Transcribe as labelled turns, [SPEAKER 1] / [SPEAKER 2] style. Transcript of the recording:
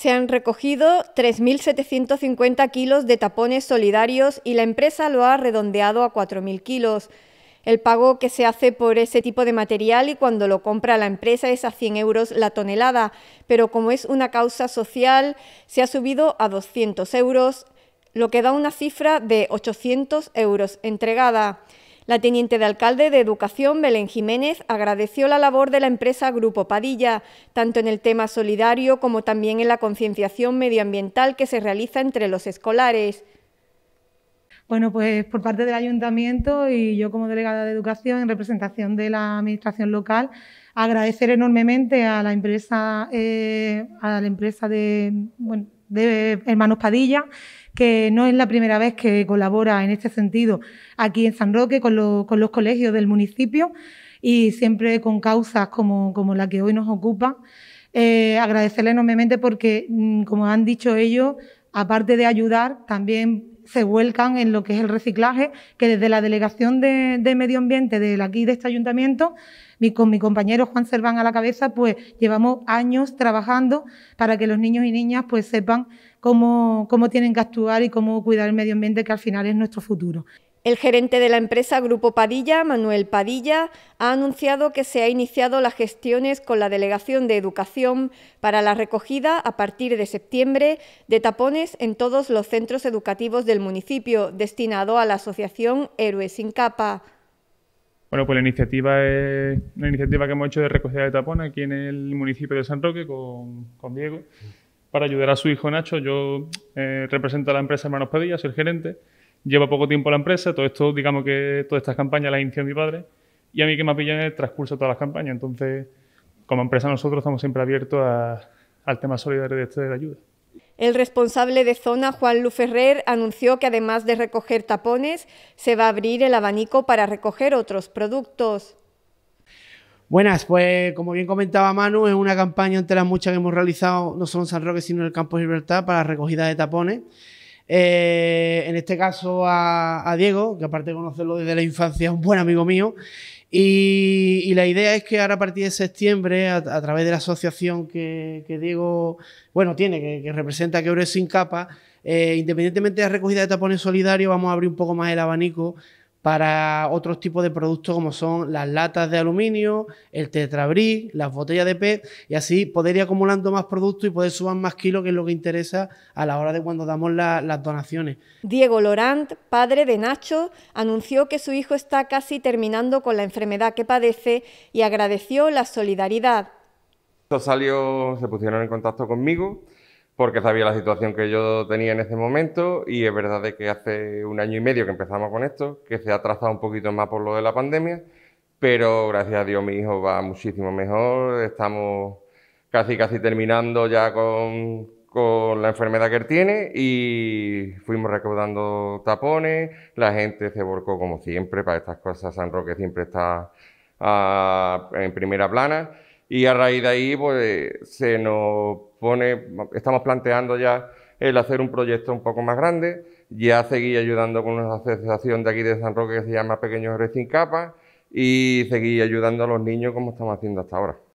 [SPEAKER 1] Se han recogido 3.750 kilos de tapones solidarios y la empresa lo ha redondeado a 4.000 kilos. El pago que se hace por ese tipo de material y cuando lo compra la empresa es a 100 euros la tonelada, pero como es una causa social, se ha subido a 200 euros, lo que da una cifra de 800 euros entregada. La teniente de alcalde de Educación, Belén Jiménez, agradeció la labor de la empresa Grupo Padilla, tanto en el tema solidario como también en la concienciación medioambiental que se realiza entre los escolares.
[SPEAKER 2] Bueno, pues por parte del ayuntamiento y yo como delegada de educación en representación de la administración local, agradecer enormemente a la empresa, eh, a la empresa de Hermanos Padilla, que no es la primera vez que colabora en este sentido aquí en San Roque con, los colegios del municipio y siempre con causas como, como la que hoy nos ocupa. Eh, agradecerle enormemente porque, mm, como han dicho ellos, aparte de ayudar, también se vuelcan en lo que es el reciclaje, que desde la Delegación de, Medio Ambiente de aquí de este ayuntamiento, con mi compañero Juan Serván a la cabeza, pues llevamos años trabajando para que los niños y niñas pues sepan cómo, cómo tienen que actuar y cómo cuidar el medio ambiente, que al final es nuestro futuro.
[SPEAKER 1] El gerente de la empresa Grupo Padilla, Manuel Padilla, ha anunciado que se ha iniciado las gestiones con la Delegación de Educación para la recogida a partir de septiembre de tapones en todos los centros educativos del municipio, destinado a la asociación Héroes sin Capa.
[SPEAKER 3] Bueno, pues la iniciativa es una iniciativa que hemos hecho de recogida de tapones aquí en el municipio de San Roque con, Diego para ayudar a su hijo Nacho. Yo eh, represento a la empresa Hermanos Padilla, soy el gerente lleva poco tiempo la empresa, todo esto, digamos que todas estas campañas las inició mi padre y a mí que me pillan en el transcurso de todas las campañas. Entonces, como empresa nosotros estamos siempre abiertos al tema solidario de, este de la ayuda.
[SPEAKER 1] El responsable de zona, Juan Lu Ferrer, anunció que además de recoger tapones, se va a abrir el abanico para recoger otros productos.
[SPEAKER 4] Buenas, pues como bien comentaba Manu, es una campaña entre las muchas que hemos realizado no solo en San Roque, sino en el Campo de Libertad para la recogida de tapones. Eh, en este caso a, Diego, que aparte de conocerlo desde la infancia es un buen amigo mío. Y, la idea es que ahora a partir de septiembre, a, través de la asociación que, Diego bueno, tiene, que, representa que sin capa, eh, independientemente de la recogida de tapones solidarios, vamos a abrir un poco más el abanico para otros tipos de productos como son las latas de aluminio, el tetrabric, las botellas de PET y así poder ir acumulando más productos y poder sumar más kilos, que es lo que interesa a la hora de cuando damos las donaciones.
[SPEAKER 1] Diego Lorant, padre de Nacho, anunció que su hijo está casi terminando con la enfermedad que padece y agradeció la solidaridad.
[SPEAKER 5] Salió, se pusieron en contacto conmigo porque sabía la situación que yo tenía en ese momento y es verdad que hace un año y medio que empezamos con esto, que se ha trazado un poquito más por lo de la pandemia, pero gracias a Dios mi hijo va muchísimo mejor, estamos casi casi terminando ya con, la enfermedad que él tiene y fuimos recaudando tapones, la gente se volcó como siempre, para estas cosas San Roque siempre está ah, en primera plana y a raíz de ahí, pues se nos pone, estamos planteando ya el hacer un proyecto un poco más grande. Ya seguí ayudando con una asociación de aquí de San Roque que se llama Pequeños Héroes Capas y seguí ayudando a los niños como estamos haciendo hasta ahora.